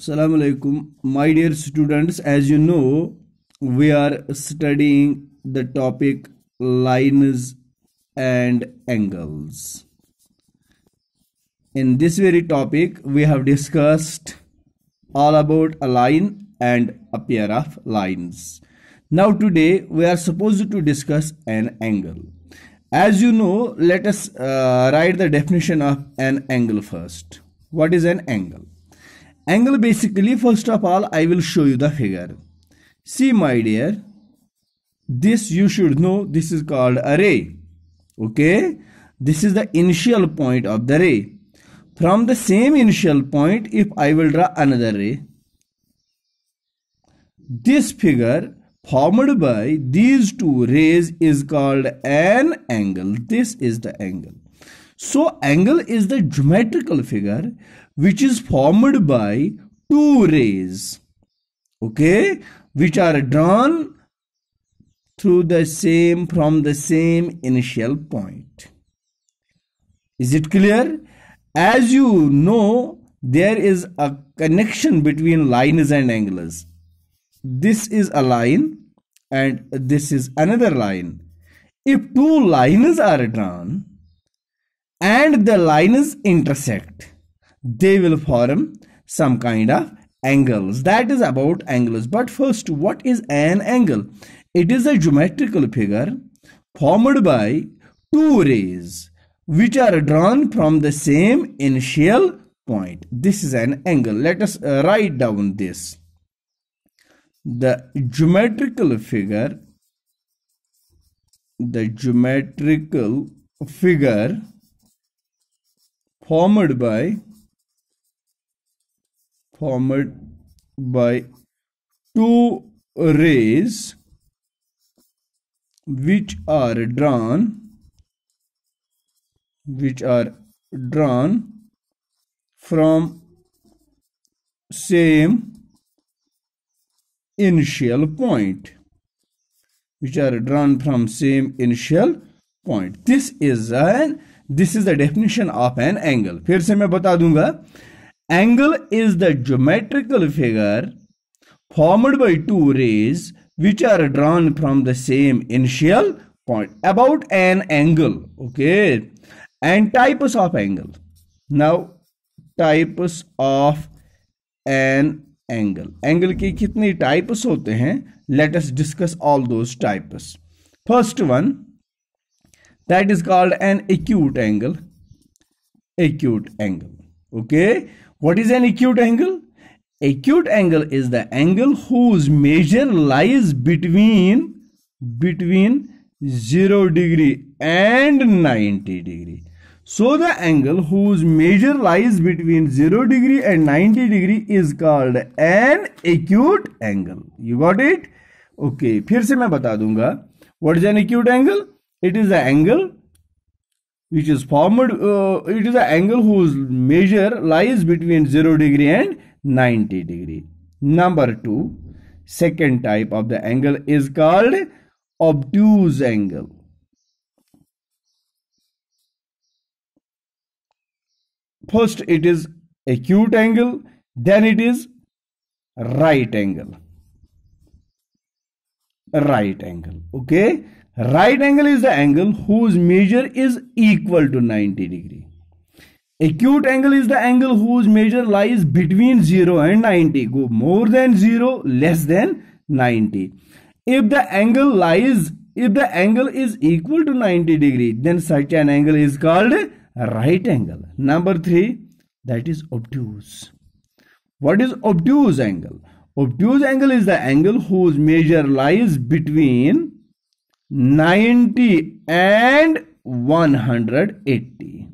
Assalamu alaikum my dear students as you know we are studying the topic lines and angles in this very topic we have discussed all about a line and a pair of lines now today we are supposed to discuss an angle as you know let us uh, write the definition of an angle first what is an angle angle basically first of all i will show you the figure see my dear this you should know this is called array okay this is the initial point of the ray from the same initial point if i will draw another ray this figure formed by these two rays is called an angle this is the angle so angle is the geometrical figure which is formed by two rays okay which are drawn through the same from the same initial point is it clear as you know there is a connection between lines and angles this is a line and this is another line if two lines are drawn and the lines intersect they will form some kind of angles that is about angles but first what is an angle it is a geometrical figure formed by two rays which are drawn from the same initial point this is an angle let us uh, write down this the geometrical figure the geometrical figure formed by formed by two rays which are drawn which are drawn from same initial point which are drawn from same initial point this is an this is the definition of an angle फिर से मैं बता दूंगा Angle is the geometrical figure formed by two rays which are drawn from the same initial point about an angle. Okay. And types of angle. Now, types of an angle. Angle के कितने types होते हैं Let us discuss all those types. First one, that is called an acute angle. Acute angle, okay? What is an acute angle? Acute angle is the angle whose measure lies between between 0 degree and 90 degree. So the angle whose measure lies between 0 degree and 90 degree is called an acute angle. You got it? Okay. फिर से मैं बता दूंगा What is an acute angle? It is the angle which is formed uh, it is an angle whose measure lies between 0 degree and 90 degree number 2 second type of the angle is called obtuse angle first it is acute angle then it is right angle right angle okay right angle is the angle whose measure is equal to 90 degree acute angle is the angle whose measure lies between 0 and 90 go more than 0 less than 90 if the angle lies if the angle is equal to 90 degree then such an angle is called right angle number 3 that is obtuse what is obtuse angle Obtuse angle is the angle whose measure lies between 90 and 180.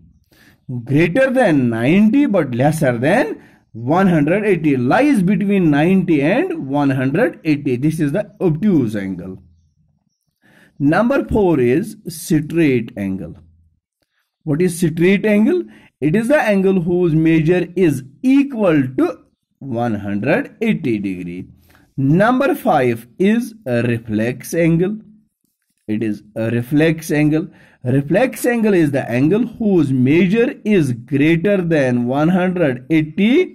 Greater than 90 but lesser than 180 lies between 90 and 180. This is the obtuse angle. Number 4 is straight angle. What is straight angle? It is the angle whose measure is equal to 180 degree. Number 5 is a reflex angle. It is a reflex angle. Reflex angle is the angle whose measure is greater than 180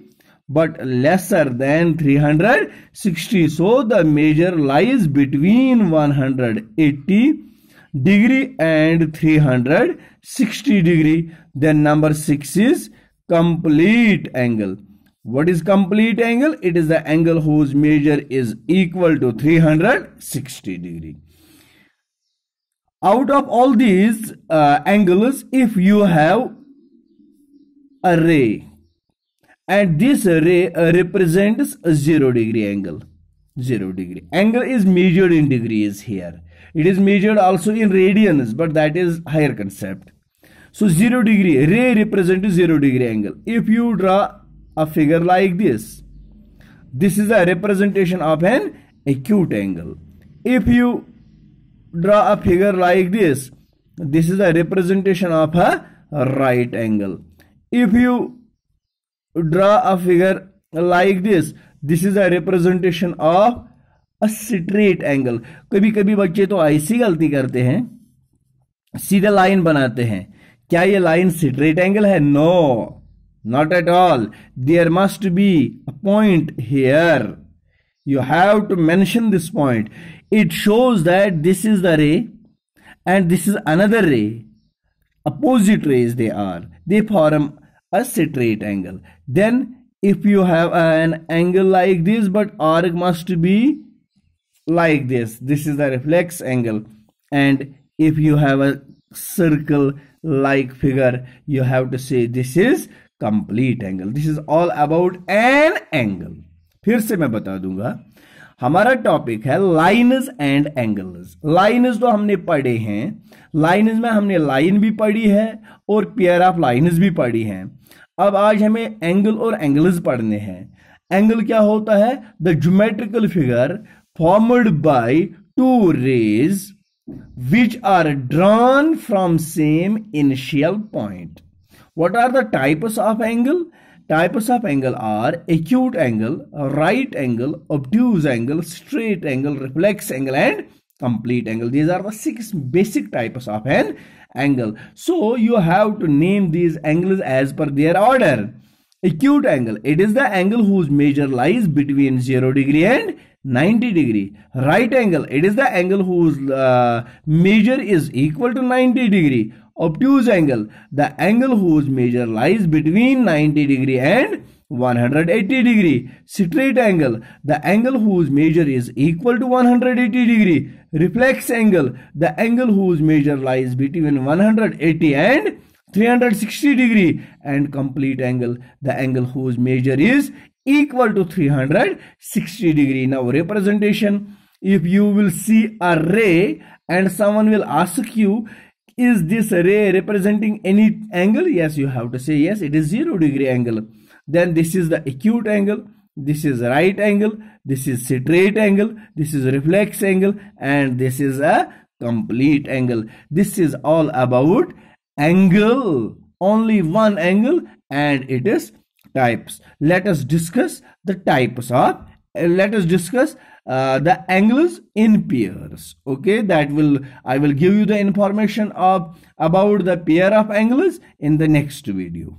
but lesser than 360. So the measure lies between 180 degree and 360 degree. Then number 6 is complete angle what is complete angle? It is the angle whose measure is equal to 360 degree. Out of all these uh, angles, if you have a ray and this ray uh, represents a zero degree angle, zero degree angle is measured in degrees here. It is measured also in radians, but that is higher concept. So zero degree ray represents zero degree angle. If you draw a figure like this. This is a representation of an acute angle. If you draw a figure like this, this is a representation of a right angle. If you draw a figure like this, this is a representation of a straight angle. kabhi kabhi bachche to aisi galti karte hain seedha line banate hain kya ye line straight angle hai no. Not at all. There must be a point here. You have to mention this point. It shows that this is the ray and this is another ray. Opposite rays they are. They form a straight angle. Then if you have an angle like this but arc must be like this. This is the reflex angle. And if you have a circle like figure you have to say this is complete angle this is all about an angle फिर से मैं बता दूंगा हमारा topic है lines and angles lines तो हमने पढ़े हैं लाइनस में हमने लाइन भी पढ़ी है और पेयर ऑफ लाइन भी पढ़ी हैं अब आज हमें एंगल और एंगल्स पढ़ने हैं एंगल क्या होता है the geometrical figure formed by two rays which are drawn from same initial point What are the types of angle? Types of angle are acute angle, right angle, obtuse angle, straight angle, reflex angle and complete angle. These are the six basic types of an angle. So you have to name these angles as per their order. Acute angle, it is the angle whose measure lies between 0 degree and 90 degree right angle it is the angle whose uh, measure is equal to 90 degree obtuse angle the angle whose measure lies between 90 degree and 180 degree straight angle the angle whose measure is equal to 180 degree reflex angle the angle whose measure lies between 180 and 360 degree and complete angle the angle whose measure is equal to 360 degree now representation if you will see a ray and someone will ask you is this ray representing any angle yes you have to say yes it is 0 degree angle then this is the acute angle this is right angle this is straight angle this is reflex angle and this is a complete angle this is all about angle only one angle and it is types let us discuss the types of uh, let us discuss uh, the angles in pairs okay that will i will give you the information of about the pair of angles in the next video